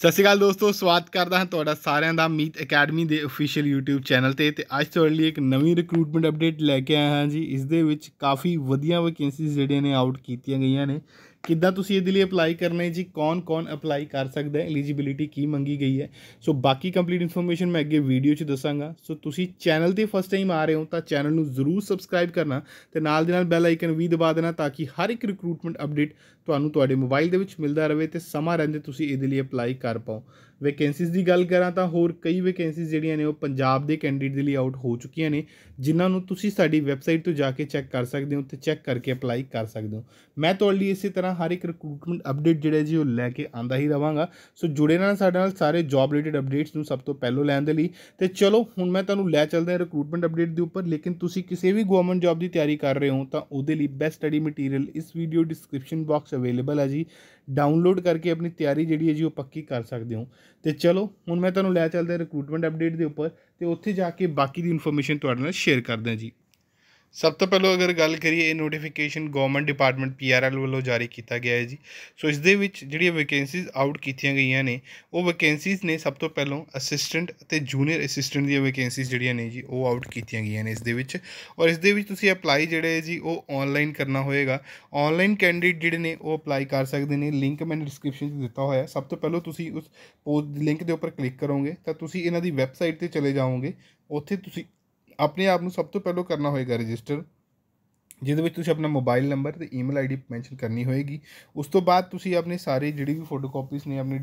ਸਤਿ ਸ਼੍ਰੀ ਅਕਾਲ ਦੋਸਤੋ ਸਵਾਗਤ ਕਰਦਾ ਹਾਂ ਤੁਹਾਡਾ ਸਾਰਿਆਂ ਦਾ ਮੀਤ ਅਕੈਡਮੀ ਦੇ ਅਫੀਸ਼ੀਅਲ YouTube ਚੈਨਲ ਤੇ ਤੇ ਅੱਜ ਤੁਹਾਡੇ ਲਈ ਇੱਕ ਨਵੀਂ ਰਿਕਰੂਟਮੈਂਟ ਅਪਡੇਟ ਲੈ ਕੇ ਆਇਆ ਹਾਂ ਜੀ ਇਸ ਦੇ ਵਿੱਚ ਕਾਫੀ ਵਧੀਆ ਵੈਕੈਂਸੀਜ਼ ਜਿਹੜੀਆਂ ਨੇ ਆਊਟ ਕੀਤੀਆਂ ਗਈਆਂ ਨੇ ਕਿੱਦਾਂ ਤੁਸੀਂ ਇਹਦੇ ਲਈ ਅਪਲਾਈ ਕਰਨਾ ਹੈ ਜੀ ਕੌਣ-ਕੌਣ ਅਪਲਾਈ ਕਰ ਸਕਦਾ ਹੈ ਐਲੀਜੀਬਿਲਟੀ ਕੀ ਮੰਗੀ ਗਈ ਹੈ ਸੋ ਬਾਕੀ ਕੰਪਲੀਟ ਇਨਫੋਰਮੇਸ਼ਨ ਮੈਂ ਅੱਗੇ ਵੀਡੀਓ 'ਚ ਦੱਸਾਂਗਾ ਸੋ ਤੁਸੀਂ ਚੈਨਲ ਤੇ ਫਸਟ ਟਾਈਮ ਆ ਰਹੇ ਹੋ ਤਾਂ ਚੈਨਲ ਨੂੰ ਜ਼ਰੂਰ ਸਬਸਕ੍ਰਾਈਬ ਕਰਨਾ ਤੇ ਨਾਲ ਦੇ ਨਾਲ ਬੈਲ ਆਈਕਨ ਵੀ ਦਬਾ ਦੇਣਾ ਤਾਂ ਕਿ ਹਰ ਇੱਕ ਰਿਕਰੂਟਮੈਂਟ ਅਪਡੇਟ ਤੁਹਾਨੂੰ ਤੁਹਾਡੇ ਮੋਬਾਈਲ ਦੇ ਵਿੱਚ ਮਿਲਦਾ ਰਹੇ ਤੇ ਸਮਾਂ ਰਹਿੰਦੇ ਤੁਸੀਂ ਇਹਦੇ ਲਈ ਅਪਲਾਈ ਕਰ ਪਾਓ ਵੈਕੈਂਸੀਜ਼ ਦੀ ਗੱਲ ਕਰਾਂ ਤਾਂ ਹੋਰ ਕਈ ਵੈਕੈਂਸੀਜ਼ ਜਿਹੜੀਆਂ ਨੇ ਉਹ ਪੰਜਾਬ ਦੇ ਕੈਂਡੀਡੇਟ ਦੇ ਲਈ ਆਊਟ ਹੋ ਚੁੱਕੀਆਂ ਨੇ ਜਿਨ੍ਹਾਂ ਨੂੰ ਤੁਸੀਂ ਸਾਡੀ ਵੈਬਸਾਈਟ ਤੋਂ ਜਾ ਕੇ ਚੈੱਕ ਕਰ ਸਕਦੇ ਹੋ ਤੇ ਚੈੱਕ ਕਰਕੇ ਅਪਲਾਈ ਕਰ ਸਕਦੇ ਹੋ ਮੈਂ ਤੁਹਾਡੇ ਲਈ ਇਸੇ ਤਰ੍ਹਾਂ ਹਰ ਇੱਕ ਰਿਕਰੂਟਮੈਂਟ ਅਪਡੇਟ ਜਿਹੜਾ ਜੀ ਉਹ ਲੈ ਕੇ ਆਂਦਾ ਹੀ ਰਵਾਂਗਾ ਸੋ ਜੁੜੇ ਨਾਲ ਸਾਡੇ ਨਾਲ ਸਾਰੇ ਜੌਬ ਰਿਲੇਟਡ ਅਪਡੇਟਸ ਨੂੰ ਸਭ ਤੋਂ ਪਹਿਲਾਂ ਲੈਣ ਦੇ ਲਈ ਤੇ ਚਲੋ ਹੁਣ ਮੈਂ ਤੁਹਾਨੂੰ ਲੈ ਚੱਲਦਾ ਹਾਂ ਰਿਕਰੂਟਮੈਂਟ ਅਪਡੇਟ ਦੇ ਉੱਪਰ ਲੇਕਿਨ ਤੁਸੀਂ ਕਿਸੇ ਵੀ ਗਵਰਨਮੈਂਟ ਜੌਬ ਦੀ ਤਿਆਰੀ ਕਰ ਰਹੇ ਹੋ ਤਾਂ ਉਹਦੇ ਲਈ ਬੈਸਟ ਸਟੱਡੀ ਮਟੀਰੀਅਲ ਇਸ ਵੀਡੀਓ ਡਿਸਕ੍ਰਿਪਸ਼ਨ ਬਾਕਸ ਅਵੇਲੇਬਲ ਹੈ ਜੀ ਡਾਊਨਲੋਡ ਕਰਕੇ ਆਪਣੀ ਤਿਆਰੀ ਜਿਹੜੀ ਹੈ ਜੀ ਉਹ ਪੱਕੀ ਕਰ ਸਕਦੇ ਹੋ ਤੇ ਚਲੋ ਹੁਣ ਮੈਂ ਤੁਹਾਨੂੰ ਲੈ ਚੱਲਦਾ ਰਿਕਰੂਟਮੈਂਟ ਅਪਡੇਟ ਦੇ ਉੱਪਰ ਤੇ ਉੱਥੇ ਜਾ ਕੇ ਬਾਕੀ ਦੀ ਇਨਫੋਰਮੇਸ਼ਨ ਤੁਹਾਡੇ ਨਾਲ ਸ਼ੇਅਰ ਕਰਦਾ ਜੀ ਸਭ ਤੋਂ ਪਹਿਲਾਂ ਅਗਰ ਗੱਲ ਕਰੀਏ ਇਹ ਨੋਟੀਫਿਕੇਸ਼ਨ ਗਵਰਨਮੈਂਟ ਡਿਪਾਰਟਮੈਂਟ ਪੀਆਰਐਲ ਵੱਲੋਂ ਜਾਰੀ ਕੀਤਾ ਗਿਆ ਹੈ ਜੀ ਸੋ ਇਸ ਦੇ ਵਿੱਚ ਜਿਹੜੀਆਂ ਵੈਕੈਂਸੀਜ਼ ਆਊਟ ਕੀਤੀਆਂ ਗਈਆਂ ਨੇ ਉਹ ਵੈਕੈਂਸੀਜ਼ ਨੇ ਸਭ ਤੋਂ ਪਹਿਲਾਂ ਅਸਿਸਟੈਂਟ ਅਤੇ ਜੂਨੀਅਰ ਅਸਿਸਟੈਂਟ ਦੀਆਂ ਵੈਕੈਂਸੀਜ਼ ਜਿਹੜੀਆਂ ਨੇ ਜੀ ਉਹ ਆਊਟ ਕੀਤੀਆਂ ਗਈਆਂ ਨੇ ਇਸ ਦੇ ਵਿੱਚ ਔਰ ਇਸ ਦੇ ਵਿੱਚ ਤੁਸੀਂ ਅਪਲਾਈ ਜਿਹੜੇ ਹੈ ਜੀ ਉਹ ਆਨਲਾਈਨ ਕਰਨਾ ਹੋਏਗਾ ਆਨਲਾਈਨ ਕੈਂਡੀਡੇਟ ਜਿਹੜੇ ਨੇ ਉਹ ਅਪਲਾਈ ਕਰ ਸਕਦੇ ਨੇ ਲਿੰਕ ਮੈਂ ਡਿਸਕ੍ਰਿਪਸ਼ਨ 'ਚ ਦਿੱਤਾ ਹੋਇਆ ਸਭ ਤੋਂ ਪਹਿਲਾਂ ਤੁਸੀਂ ਉਸ ਪੋਸਟ ਲਿੰਕ ਦੇ ਉੱਪਰ ਕਲਿੱਕ ਕਰੋਗੇ ਤਾਂ ਤੁਸੀਂ ਇਹਨਾਂ ਦੀ ਵੈਬਸਾਈਟ ਤੇ ਚਲੇ ਜਾਓਗੇ ਉੱਥੇ ਤੁਸੀਂ ਆਪਣੇ ਆਪ ਨੂੰ ਸਭ ਤੋਂ ਪਹਿਲਾਂ ਕਰਨਾ ਹੋਏਗਾ ਰਜਿਸਟਰ ਜਿਹਦੇ ਵਿੱਚ ਤੁਸੀਂ ਆਪਣਾ ਮੋਬਾਈਲ ਨੰਬਰ ਤੇ ਈਮੇਲ ਆਈਡੀ ਮੈਂਸ਼ਨ ਕਰਨੀ ਹੋਏਗੀ ਉਸ ਤੋਂ ਬਾਅਦ ਤੁਸੀਂ ਆਪਣੇ ਸਾਰੇ ਜਿਹੜੀ ਵੀ ਫੋਟੋਕਾਪੀਜ਼ ਨੇ ਆਪਣੀ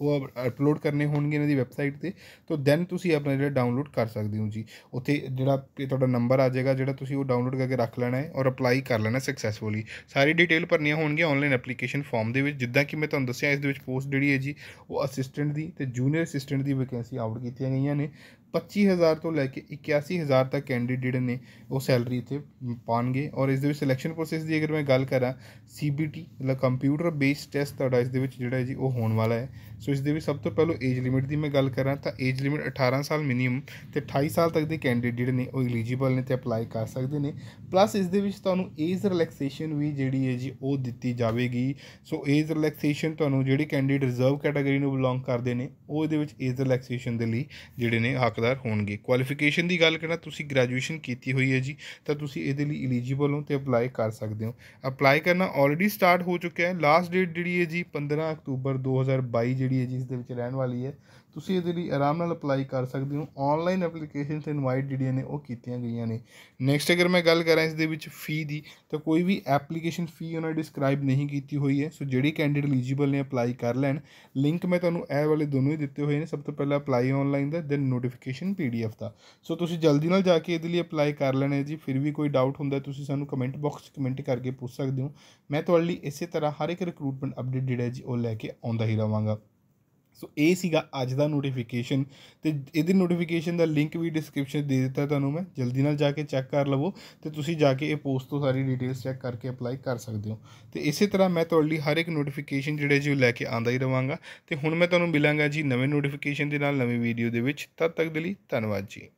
ਉਹ ਅਪਲੋਡ ਕਰਨੇ ਹੋਣਗੇ ਇਹਨਾਂ ਦੀ ਵੈਬਸਾਈਟ ਤੇ ਤੋਂ ਦੈਨ ਤੁਸੀਂ ਆਪਣਾ ਜਿਹੜਾ ਡਾਊਨਲੋਡ ਕਰ ਸਕਦੇ ਹੋ ਜੀ ਉੱਥੇ ਜਿਹੜਾ ਤੁਹਾਡਾ ਨੰਬਰ ਆ ਜਾਏਗਾ ਜਿਹੜਾ ਤੁਸੀਂ ਉਹ ਡਾਊਨਲੋਡ ਕਰਕੇ ਰੱਖ ਲੈਣਾ ਹੈ ਔਰ ਅਪਲਾਈ ਕਰ ਲੈਣਾ ਸਕਸੈਸਫੁਲੀ ਸਾਰੀ ਡਿਟੇਲ ਭਰਨੀਆਂ ਹੋਣਗੀਆਂ ਆਨਲਾਈਨ ਐਪਲੀਕੇਸ਼ਨ ਫਾਰਮ ਦੇ ਵਿੱਚ ਜਿੱਦਾਂ ਕਿ ਮੈਂ ਤੁਹਾਨੂੰ ਦੱਸਿਆ ਇਸ ਦੇ ਵਿੱਚ ਪੋਸਟ ਜਿਹੜੀ ਹੈ ਜੀ ਉਹ ਅਸਿਸਟੈਂਟ ਦੀ ਤੇ ਜੂਨੀਅਰ ਅਸਿਸਟੈਂਟ ਦੀ ਵੈਕੈਂਸੀ ਆਊਟ ਕੀਤੀਆਂ ਗਈਆਂ ਨੇ 25000 ਤੋਂ ਲੈ ਕੇ 81000 ਤੱਕ ਕੈਂਡੀਡੇਟ ਨੇ ਉਹ ਸੈਲਰੀ ਤੇ ਪਾਣਗੇ ਔਰ ਇਸ ਦੇ ਵਿੱਚ ਸਿਲੈਕਸ਼ਨ ਪ੍ਰੋਸੈਸ ਦੀ ਅਗਰ ਮੈਂ ਗੱਲ ਕਰਾਂ ਸੀਬੀਟੀ ਮਤਲਬ ਕੰਪਿਊਟਰ ਬੇਸਡ ਟੈਸਟ ਤੁਹਾਡਾ ਇਸ ਦੇ ਵਿੱਚ ਜਿਹੜਾ ਜੀ ਉਹ ਹੋਣ ਵਾਲਾ ਹੈ ਸੋ ਇਸ ਦੇ ਵਿੱਚ ਸਭ ਤੋਂ ਪਹਿਲਾਂ ਏਜ ਲਿਮਿਟ ਦੀ ਮੈਂ ਗੱਲ ਕਰਾਂ ਤਾਂ ਏਜ ਲਿਮਿਟ 18 ਸਾਲ ਮਿਨੀਮਮ ਤੇ 28 ਸਾਲ ਤੱਕ ਦੇ ਕੈਂਡੀਡੇਟ ਜਿਹੜੇ ਨੇ ਉਹ ਐਲੀਜੀਬਲ ਨੇ ਤੇ ਅਪਲਾਈ ਕਰ ਸਕਦੇ ਨੇ ਪਲੱਸ ਇਸ ਦੇ ਵਿੱਚ ਤੁਹਾਨੂੰ ਏਜ ਰਿਲੈਕਸੇਸ਼ਨ ਵੀ ਜਿਹੜੀ ਹੈ ਜੀ ਉਹ ਦਿੱਤੀ ਜਾਵੇਗੀ ਸੋ ਏਜ ਰਿਲੈਕਸੇਸ਼ਨ ਤੁਹਾਨੂੰ ਜਿਹੜੇ ਕੈਂਡੀਡੇਟ ਰਿਜ਼ਰਵ ਕੈਟਾਗਰੀ ਨੂੰ ਬਿਲੋਂਗ ਕਰਦੇ ਨੇ ਉਹ ਇਹਦੇ ਵਿੱਚ ਏਜ ਰਿਲੈਕਸੇਸ਼ਨ ਦੇ ਲਈ ਜਿਹੜੇ ਨੇ ਹੱਕਦਾਰ ਹੋਣਗੇ ਕੁਆਲੀਫਿਕੇਸ਼ਨ ਦੀ ਗੱਲ ਕਰਾਂ ਤੁਸੀਂ ਗ੍ਰੈਜੂਏਸ਼ਨ ਕੀਤੀ ਹੋਈ ਹੈ ਜੀ ਤਾਂ ਤੁਸੀਂ ਇਹਦੇ ਲਈ ਐਲੀਜੀਬਲ ਵੱਲੋਂ ਤੇ ਅਪਲਾਈ ਕਰ ਸਕਦੇ ਹੋ ਅਪਲਾਈ ਕਰਨਾ ਆਲਰੇਡੀ ਸਟਾਰਟ ਹੋ ਚੁੱਕਿਆ ਹੈ ਲਾਸਟ ਡੇਟ ਜਿਹੜੀ ਹੈ ਜੀ 15 ਅਕਤੂਬਰ 2022 ਜਿਹੜੀ ਹੈ ਜੀ ਇਸ ਦੇ ਵਿੱਚ ਰਹਿਣ ਵਾਲੀ ਹੈ ਤੁਸੀਂ ਇਹਦੇ ਲਈ ਆਰਾਮ ਨਾਲ ਅਪਲਾਈ ਕਰ ਸਕਦੇ ਹੋ ਆਨਲਾਈਨ ਐਪਲੀਕੇਸ਼ਨ ਤੇ ਇਨਵਾਈਟ ਜਿਹੜੀਆਂ ਨੇ ਉਹ ਕੀਤੀਆਂ ਗਈਆਂ ਨੇ ਨੈਕਸਟ ਅਗਰ ਮੈਂ ਗੱਲ ਕਰਾਂ ਇਸ ਦੇ ਵਿੱਚ ਫੀ ਦੀ ਤਾਂ ਕੋਈ ਵੀ ਐਪਲੀਕੇਸ਼ਨ ਫੀ ਉਹਨਾਂ ਡਿਸਕ੍ਰਾਈਬ ਨਹੀਂ ਕੀਤੀ ਹੋਈ ਹੈ ਸੋ ਜਿਹੜੀ ਕੈਂਡੀਡੇਟ ਐਲੀਜੀਬਲ ਨੇ ਅਪਲਾਈ ਕਰ ਲੈਣ ਲਿੰਕ ਮੈਂ ਤੁਹਾਨੂੰ ਇਹ ਵਾਲੇ ਦੋਨੋਂ ਹੀ ਦਿੱਤੇ ਹੋਏ ਨੇ ਸਭ ਤੋਂ ਪਹਿਲਾਂ ਅਪਲਾਈ ਆਨਲਾਈਨ ਦਾ ਦੈਨ ਨੋਟੀਫਿਕੇਸ਼ਨ ਪੀਡੀਐਫ ਦਾ ਸੋ ਤੁਸੀਂ ਜਲਦੀ ਨਾਲ ਜਾ ਕੇ ਇਹਦੇ ਲਈ ਅਪਲਾਈ ਕਰ ਲੈਣਾ ਜੀ ਫਿਰ ਵੀ ਕੋਈ ਡਾਊਟ ਹੁੰਦਾ ਤੁਸੀਂ ਸਾਨੂੰ ਕਮੈਂਟ ਬਾਕਸ 'ਚ ਕਮੈਂਟ ਕਰਕੇ ਪੁੱਛ ਸਕਦੇ ਹੋ ਮੈਂ ਤੁਹਾਡੇ ਲਈ ਇਸੇ ਤਰ੍ਹਾਂ ਹਰ ਇੱਕ ਰਿਕਰੂਟਮੈਂਟ ਅਪਡੇਟ ਜਿਹੜਾ ਜੀ ਉਹ ਲੈ ਕੇ ਆਉਂਦਾ ਹੀ ਰਵਾਂਗਾ ਸੋ ਇਹ ਸੀਗਾ ਅੱਜ ਦਾ ਨੋਟੀਫਿਕੇਸ਼ਨ ਤੇ ਇਹਦੀ ਨੋਟੀਫਿਕੇਸ਼ਨ ਦਾ ਲਿੰਕ ਵੀ ਡਿਸਕ੍ਰਿਪਸ਼ਨ ਦੇ ਦਿੱਤਾ ਤੁਹਾਨੂੰ ਮੈਂ ਜਲਦੀ ਨਾਲ ਜਾ ਕੇ ਚੈੱਕ ਕਰ ਲਵੋ ਤੇ ਤੁਸੀਂ ਜਾ ਕੇ ਇਹ ਪੋਸਟ ਤੋਂ ਸਾਰੀ ਡਿਟੇਲਸ ਚੈੱਕ ਕਰਕੇ ਅਪਲਾਈ ਕਰ ਸਕਦੇ ਹੋ ਤੇ ਇਸੇ ਤਰ੍ਹਾਂ ਮੈਂ ਤੁਹਾਡੇ ਲਈ ਹਰ ਇੱਕ ਨੋਟੀਫਿਕੇਸ਼ਨ ਜਿਹੜੇ ਜੀ ਲੈ ਕੇ ਆਂਦਾ ਹੀ ਰਵਾਂਗਾ ਤੇ ਹੁਣ ਮੈਂ ਤੁਹਾਨੂੰ ਮਿਲਾਂਗਾ ਜੀ ਨਵੇਂ ਨੋਟੀਫਿਕੇਸ਼ਨ ਦੇ ਨਾਲ ਨਵੀਂ ਵੀਡੀਓ ਦੇ ਵਿੱਚ ਤਦ ਤੱਕ ਦੇ ਲਈ ਧੰਨਵਾਦ ਜੀ